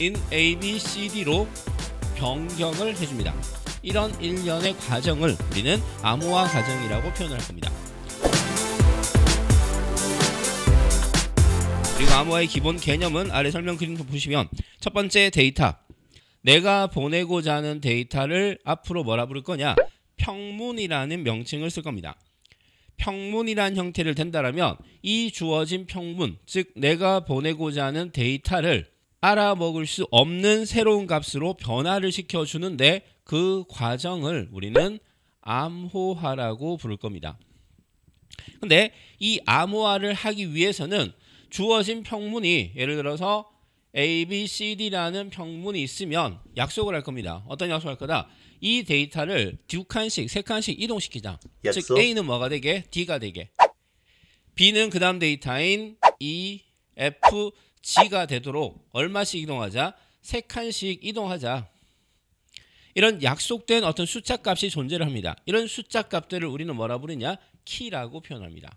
in A, B, C, D로 변경을 해줍니다. 이런 일련의 과정을 우리는 암호화 과정이라고 표현을 할 겁니다. 그리고 암호화의 기본 개념은 아래 설명 그림도 보시면 첫 번째 데이터 내가 보내고자 하는 데이터를 앞으로 뭐라 부를 거냐 평문이라는 명칭을 쓸 겁니다. 평문이란 형태를 된다면 이 주어진 평문 즉 내가 보내고자 하는 데이터를 알아먹을 수 없는 새로운 값으로 변화를 시켜주는데 그 과정을 우리는 암호화라고 부를 겁니다. 근데 이 암호화를 하기 위해서는 주어진 평문이 예를 들어서 A, B, C, D라는 평문이 있으면 약속을 할 겁니다. 어떤 약속을 할 거다? 이 데이터를 두 칸씩, 세 칸씩 이동시키자. 즉 A는 뭐가 되게? D가 되게. B는 그 다음 데이터인 E, FG가 되도록 얼마씩 이동하자? 3 칸씩 이동하자. 이런 약속된 어떤 숫자 값이 존재를 합니다. 이런 숫자 값들을 우리는 뭐라 부르냐? 키라고 표현합니다.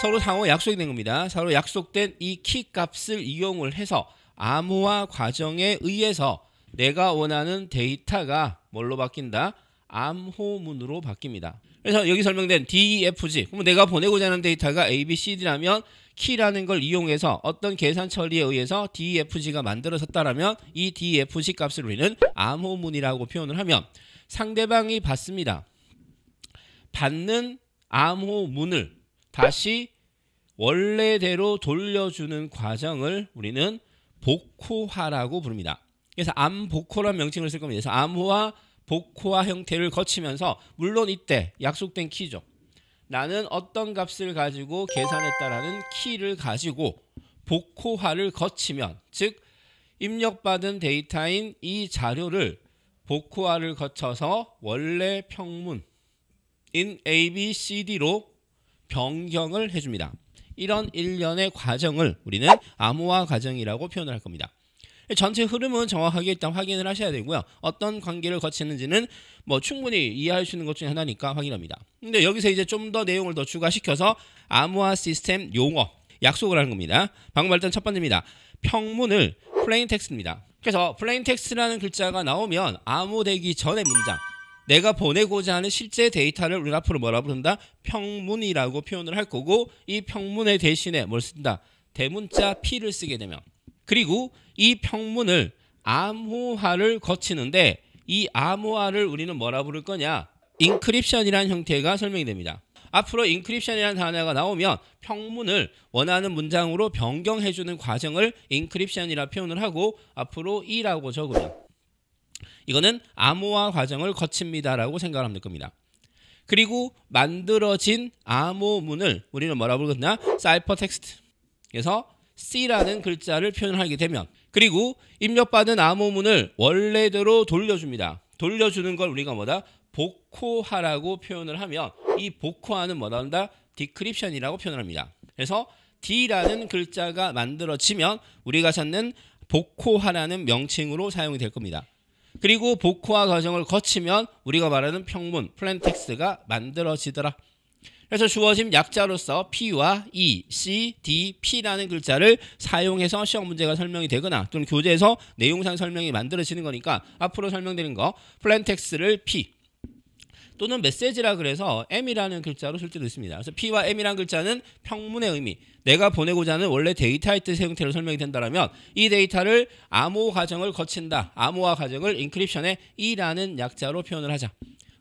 서로 상호 약속이 된 겁니다. 서로 약속된 이 키 값을 이용을 해서 암호화 과정에 의해서 내가 원하는 데이터가 뭘로 바뀐다? 암호문으로 바뀝니다. 그래서 여기 설명된 DEFG. 그럼 내가 보내고자 하는 데이터가 ABCD라면 키라는 걸 이용해서 어떤 계산 처리에 의해서 DEFG가 만들어졌다라면 이 DEFG 값을 우리는 암호문이라고 표현을 하면 상대방이 받습니다. 받는 암호문을 다시 원래대로 돌려주는 과정을 우리는 복호화라고 부릅니다. 그래서 암복호란 명칭을 쓸 겁니다. 그래서 암호와 복호화 형태를 거치면서 물론 이때 약속된 키죠. 나는 어떤 값을 가지고 계산했다라는 키를 가지고 복호화를 거치면 즉 입력받은 데이터인 이 자료를 복호화를 거쳐서 원래 평문인 A, B, C, D로 변경을 해줍니다. 이런 일련의 과정을 우리는 암호화 과정이라고 표현을 할 겁니다. 전체 흐름은 정확하게 일단 확인을 하셔야 되고요. 어떤 관계를 거치는지는 뭐 충분히 이해할 수 있는 것 중에 하나니까 확인합니다. 근데 여기서 이제 좀 더 내용을 더 추가시켜서 암호화 시스템 용어 약속을 하는 겁니다. 방금 말했던 첫 번째입니다. 평문을 플레인 텍스트입니다. 그래서 플레인 텍스트라는 글자가 나오면 암호되기 전의 문장 내가 보내고자 하는 실제 데이터를 우리 앞으로 뭐라 부른다? 평문이라고 표현을 할 거고 이평문에 대신에 뭘 쓴다? 대문자 P를 쓰게 되면 그리고 이 평문을 암호화를 거치는데 이 암호화를 우리는 뭐라 부를 거냐? 인크립션이라는 형태가 설명이 됩니다. 앞으로 인크립션이라는 단어가 나오면 평문을 원하는 문장으로 변경해주는 과정을 인크립션이라 표현을 하고 앞으로 E라고 적으면 이거는 암호화 과정을 거칩니다라고 생각하면 될 겁니다. 그리고 만들어진 암호문을 우리는 뭐라 고 부르겠냐? 사이퍼 텍스트. 그래서 C라는 글자를 표현하게 되면 그리고 입력받은 암호문을 원래대로 돌려줍니다. 돌려주는 걸 우리가 뭐다? 복호하라고 표현을 하면 이 복호하는 뭐다 한다? 디크립션이라고 표현합니다. 을 그래서 D라는 글자가 만들어지면 우리가 찾는 복호하라는 명칭으로 사용이 될 겁니다. 그리고 복호화 과정을 거치면 우리가 말하는 평문, 플랜텍스가 만들어지더라. 그래서 주어진 약자로서 P와 E, C, D, P라는 글자를 사용해서 시험 문제가 설명이 되거나 또는 교재에서 내용상 설명이 만들어지는 거니까 앞으로 설명되는 거 플랜텍스를 P 또는 메시지라 그래서 M이라는 글자로 쓸 때도 있습니다. 그래서 P와 M이라는 글자는 평문의 의미 내가 보내고자 하는 원래 데이터의 뜻의 형태로 설명이 된다면 이 데이터를 암호 과정을 거친다. 암호화 과정을 인크립션의 E라는 약자로 표현을 하자.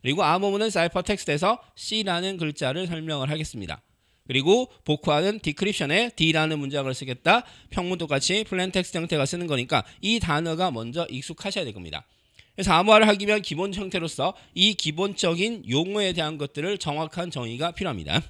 그리고 암호문은 사이퍼텍스트에서 C라는 글자를 설명을 하겠습니다. 그리고 복화는 디크립션에 D라는 문장을 쓰겠다. 평문 도같이 플랜텍스트 형태가 쓰는 거니까 이 단어가 먼저 익숙하셔야 될 겁니다. 그래서 암호화를 하기 위한 기본 형태로서 이 기본적인 용어에 대한 것들을 정확한 정의가 필요합니다.